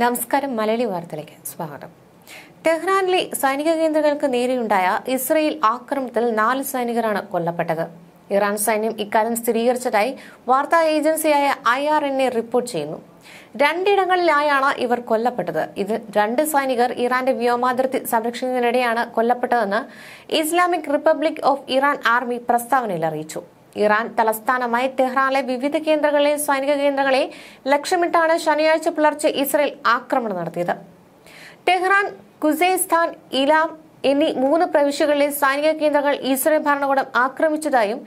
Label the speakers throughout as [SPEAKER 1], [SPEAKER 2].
[SPEAKER 1] നമസ്കാരം മലയാളി വാർത്തയിലേക്ക് സ്വാഗതം ടെഹ്റാനിലെ സൈനിക കേന്ദ്രങ്ങൾക്ക് നേരെയുണ്ടായ ഇസ്രയേൽ ആക്രമണത്തിൽ നാല് സൈനികരാണ് കൊല്ലപ്പെട്ടത് ഇറാൻ സൈന്യം ഇക്കാര്യം സ്ഥിരീകരിച്ചതായി വാർത്താ ഏജൻസിയായ I R N A report ചെയ്യുന്നു രണ്ടിടങ്ങളിലായാണ് ഇവർ കൊല്ലപ്പെട്ടത് ഇത് രണ്ട് സൈനികർ ഇറാന്റെ വ്യോമാതിർത്തി സംരക്ഷിക്കുന്നതിനിടെയാണ് കൊല്ലപ്പെട്ടതെന്ന് Islamic republic of Iran army പ്രസ്താവനയിൽ അറിയിച്ചു ഇറാൻ തലസ്ഥാനമായ ടെഹ്റാനിലെ വിവിധ കേന്ദ്രങ്ങളെ സൈനിക കേന്ദ്രങ്ങളെ ലക്ഷ്യമിട്ടാണ് ശനിയാഴ്ച പുലർച്ചെ ഇസ്രയേൽ ആക്രമണം നടത്തിയത് ടെഹ്റാൻ കുസേസ്ഥാൻ ഇലാം എന്നീ മൂന്ന് പ്രവിശ്യകളിലെ സൈനിക കേന്ദ്രങ്ങൾ ഇസ്രയേൽ ഭരണകൂടം ആക്രമിച്ചതായും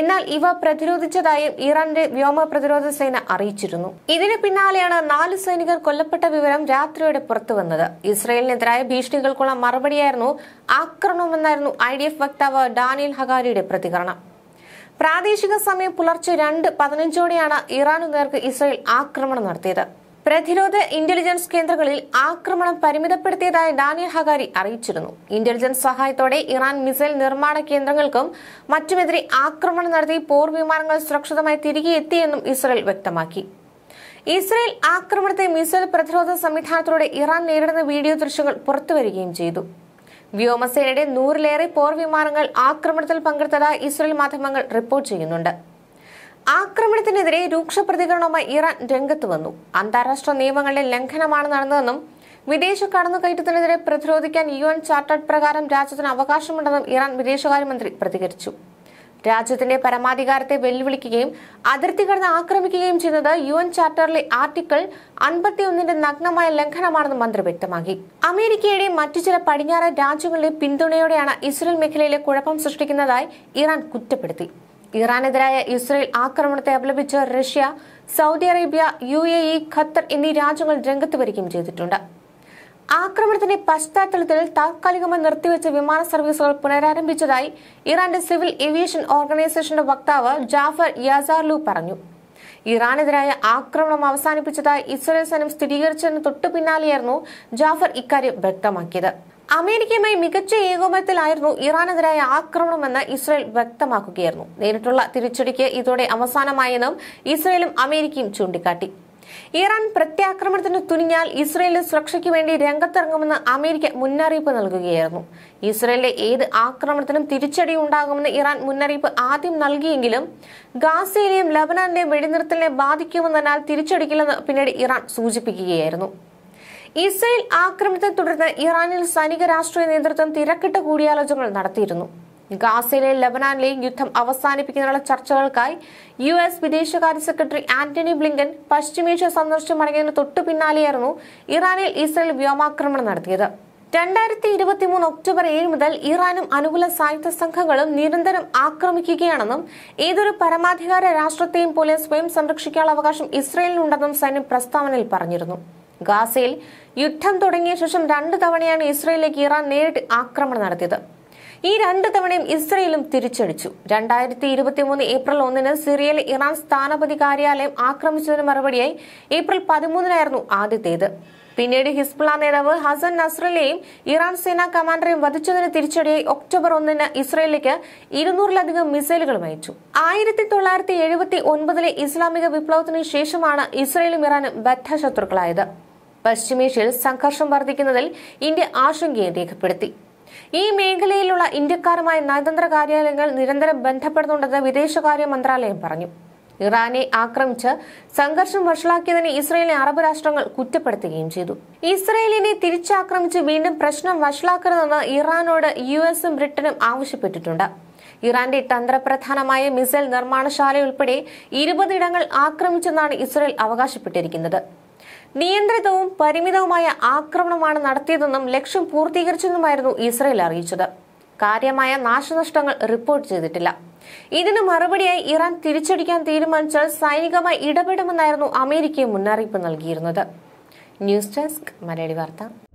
[SPEAKER 1] എന്നാൽ ഇവ പ്രതിരോധിച്ചതായും ഇറാന്റെ വ്യോമ പ്രതിരോധ സേന അറിയിച്ചിരുന്നു ഇതിന് പിന്നാലെയാണ് നാല് സൈനികർ കൊല്ലപ്പെട്ട വിവരം രാത്രിയോടെ പുറത്തുവന്നത് ഇസ്രയേലിനെതിരായ ഭീഷണികൾക്കുള്ള മറുപടിയായിരുന്നു ആക്രമണമെന്നായിരുന്നു ഐ വക്താവ് ഡാനിയൽ ഹഗാരിയുടെ പ്രതികരണം പ്രാദേശിക സമയം പുലർച്ചെ രണ്ട് പതിനഞ്ചോടെയാണ് ഇറാനു നേർക്ക് ഇസ്രയേൽ ആക്രമണം നടത്തിയത് പ്രതിരോധ ഇന്റലിജൻസ് കേന്ദ്രങ്ങളിൽ ആക്രമണം പരിമിതപ്പെടുത്തിയതായി ഡാനിയൽ ഹഗാരി അറിയിച്ചിരുന്നു ഇന്റലിജൻസ് സഹായത്തോടെ ഇറാൻ മിസൈൽ നിർമ്മാണ കേന്ദ്രങ്ങൾക്കും മറ്റുമെതിരെ ആക്രമണം നടത്തി പോർ വിമാനങ്ങൾ സുരക്ഷിതമായി തിരികെ എത്തിയെന്നും ഇസ്രയേൽ വ്യക്തമാക്കി ഇസ്രയേൽ ആക്രമണത്തെ മിസൈൽ പ്രതിരോധ സംവിധാനത്തിലൂടെ ഇറാൻ നേരിടുന്ന വീഡിയോ ദൃശ്യങ്ങൾ പുറത്തുവരികയും ചെയ്തു വ്യോമസേനയുടെ നൂറിലേറെ പോർ വിമാനങ്ങൾ ആക്രമണത്തിൽ പങ്കെടുത്തതായി ഇസ്രയേൽ മാധ്യമങ്ങൾ റിപ്പോർട്ട് ചെയ്യുന്നുണ്ട് ആക്രമണത്തിനെതിരെ രൂക്ഷ പ്രതികരണവുമായി ഇറാൻ രംഗത്ത് വന്നു അന്താരാഷ്ട്ര നിയമങ്ങളുടെ ലംഘനമാണ് നടന്നതെന്നും വിദേശ കടന്നുകയറ്റത്തിനെതിരെ പ്രതിരോധിക്കാൻ യു എൻ ചാർട്ടേഡ് പ്രകാരം രാജ്യത്തിന് അവകാശമുണ്ടെന്നും ഇറാൻ വിദേശകാര്യമന്ത്രി പ്രതികരിച്ചു രാജ്യത്തിന്റെ പരമാധികാരത്തെ വെല്ലുവിളിക്കുകയും അതിർത്തി കടന്ന് ആക്രമിക്കുകയും ചെയ്യുന്നത് യു എൻ ചാർട്ടറിലെ ആർട്ടിക്കിൾ അൻപത്തിയൊന്നിന്റെ നഗ്നമായ ലംഘനമാണെന്ന് മന്ത്രി വ്യക്തമാക്കി അമേരിക്കയുടെ മറ്റു ചില പടിഞ്ഞാറൻ രാജ്യങ്ങളുടെ പിന്തുണയോടെയാണ് ഇസ്രയേൽ മേഖലയിലെ കുഴപ്പം സൃഷ്ടിക്കുന്നതായി ഇറാൻ കുറ്റപ്പെടുത്തി ഇറാനെതിരായ ഇസ്രയേൽ ആക്രമണത്തെ അപലപിച്ച് Russia Saudi Arabia U Qatar എന്നീ രാജ്യങ്ങൾ രംഗത്ത് വരികയും ചെയ്തിട്ടുണ്ട് ആക്രമണത്തിന്റെ പശ്ചാത്തലത്തിൽ താൽക്കാലികമായി നിർത്തിവെച്ച വിമാന സർവീസുകൾ പുനരാരംഭിച്ചതായി ഇറാന്റെ സിവിൽ ഏവിയേഷൻ ഓർഗനൈസേഷന്റെ വക്താവ് ജാഫർ യാസാർലു പറഞ്ഞു ഇറാനെതിരായ ആക്രമണം അവസാനിപ്പിച്ചതായി ഇസ്രയേൽ സൈന്യം സ്ഥിരീകരിച്ചതിന് തൊട്ടു പിന്നാലെയായിരുന്നു ജാഫർ ഇക്കാര്യം വ്യക്തമാക്കിയത് അമേരിക്കയുമായി മികച്ച ഏകോപനത്തിലായിരുന്നു ഇറാനെതിരായ ആക്രമണമെന്ന് ഇസ്രയേൽ വ്യക്തമാക്കുകയായിരുന്നു നേരിട്ടുള്ള തിരിച്ചടിക്ക് ഇതോടെ അവസാനമായെന്നും ഇസ്രയേലും അമേരിക്കയും ചൂണ്ടിക്കാട്ടി ഇറാൻ പ്രത്യാക്രമണത്തിന് തുനിഞ്ഞാൽ ഇസ്രയേലിന് സുരക്ഷയ്ക്ക് വേണ്ടി രംഗത്തിറങ്ങുമെന്ന് അമേരിക്ക മുന്നറിയിപ്പ് നൽകുകയായിരുന്നു ഇസ്രയേലിന്റെ ഏത് ആക്രമണത്തിനും തിരിച്ചടി ഉണ്ടാകുമെന്ന് ഇറാൻ മുന്നറിയിപ്പ് ആദ്യം നൽകിയെങ്കിലും ഗാസയിലെയും ലബനാനിലെയും വെടിനിർത്തലിനെ ബാധിക്കുമെന്നതിനാൽ തിരിച്ചടിക്കില്ലെന്ന് പിന്നീട് ഇറാൻ സൂചിപ്പിക്കുകയായിരുന്നു ഇസ്രയേൽ ആക്രമണത്തെ തുടർന്ന് ഇറാനിൽ സൈനിക രാഷ്ട്രീയ നേതൃത്വം തിരക്കിട്ട കൂടിയാലോചനകൾ നടത്തിയിരുന്നു ഗാസയിലെ ലബനാനിലെയും യുദ്ധം അവസാനിപ്പിക്കുന്നതിനുള്ള ചർച്ചകൾക്കായി യു എസ് വിദേശകാര്യ സെക്രട്ടറി ആന്റണി ബ്ലിങ്കൻ പശ്ചിമേഷ്യ സന്ദർശനം അടങ്ങിയതിന് തൊട്ടു പിന്നാലെയായിരുന്നു ഇറാനിൽ ഇസ്രയേൽ വ്യോമാക്രമണം നടത്തിയത് രണ്ടായിരത്തി ഇരുപത്തി മൂന്ന് ഒക്ടോബർ ഏഴ് മുതൽ ഇറാനും അനുകൂല സായുധ സംഘങ്ങളും നിരന്തരം ആക്രമിക്കുകയാണെന്നും ഏതൊരു പരമാധികാര രാഷ്ട്രത്തെയും പോലെ സ്വയം സംരക്ഷിക്കാനുള്ള അവകാശം ഇസ്രയേലിനുണ്ടെന്നും സൈന്യം പ്രസ്താവനയിൽ പറഞ്ഞിരുന്നു ഗാസയിൽ യുദ്ധം തുടങ്ങിയ ശേഷം രണ്ടു തവണയാണ് ഇസ്രയേലിലേക്ക് ഇറാൻ നേരിട്ട് ആക്രമണം നടത്തിയത് ഈ രണ്ട് തവണയും ഇസ്രയേലും തിരിച്ചടിച്ചു രണ്ടായിരത്തി മൂന്ന് ഏപ്രിൽ ഒന്നിന് സിറിയയിൽ ഇറാൻ സ്ഥാനപതി കാര്യാലയം ആക്രമിച്ചതിന് മറുപടിയായി ഏപ്രിൽ പതിമൂന്നിനായിരുന്നു ആദ്യത്തേത് പിന്നീട് ഹിസ്ബുള നേതാവ് ഹസൻ നസ്രലെയും ഇറാൻ സേനാ കമാൻഡറെയും വധിച്ചതിന് തിരിച്ചടിയായി ഒക്ടോബർ ഒന്നിന് ഇസ്രയേലിലേക്ക് ഇരുന്നൂറിലധികം മിസൈലുകളും അയച്ചു ആയിരത്തി തൊള്ളായിരത്തി എഴുപത്തി ഒൻപതിലെ ഇസ്ലാമിക വിപ്ലവത്തിന് ശേഷമാണ് ഇസ്രയേലും ഇറാനും ബദ്ധ ശത്രുക്കളായത് പശ്ചിമേഷ്യയിൽ സംഘർഷം വർദ്ധിക്കുന്നതിൽ ഇന്ത്യ ആശങ്കയെ രേഖപ്പെടുത്തി ഈ മേഖലയിലുള്ള ഇന്ത്യക്കാരുമായി നയതന്ത്ര കാര്യാലയങ്ങൾ നിരന്തരം ബന്ധപ്പെടുന്നുണ്ടെന്ന് വിദേശകാര്യ മന്ത്രാലയം പറഞ്ഞു ഇറാനെ ആക്രമിച്ച് സംഘർഷം വഷളാക്കിയതിനെ ഇസ്രയേലിനെ അറബ് രാഷ്ട്രങ്ങൾ കുറ്റപ്പെടുത്തുകയും ചെയ്തു ഇസ്രയേലിനെ തിരിച്ചാക്രമിച്ച് വീണ്ടും പ്രശ്നം വഷളാക്കരുതെന്ന് ഇറാനോട് യു എസും ബ്രിട്ടനും ആവശ്യപ്പെട്ടിട്ടുണ്ട് ഇറാന്റെ തന്ത്രപ്രധാനമായ മിസൈൽ ഉൾപ്പെടെ ഇരുപതിടങ്ങൾ ആക്രമിച്ചെന്നാണ് ഇസ്രയേൽ അവകാശപ്പെട്ടിരിക്കുന്നത് നിയന്ത്രിതവും പരിമിതവുമായ ആക്രമണമാണ് നടത്തിയതെന്നും ലക്ഷ്യം പൂർത്തീകരിച്ചെന്നുമായിരുന്നു ഇസ്രയേൽ അറിയിച്ചത് കാര്യമായ നാശനഷ്ടങ്ങൾ റിപ്പോർട്ട് ചെയ്തിട്ടില്ല ഇതിന് മറുപടിയായി ഇറാൻ തിരിച്ചടിക്കാൻ തീരുമാനിച്ചാൽ സൈനികമായി ഇടപെടുമെന്നായിരുന്നു അമേരിക്കയെ മുന്നറിയിപ്പ് നൽകിയിരുന്നത് ന്യൂസ് ഡെസ്ക് മലയാളി വാർത്ത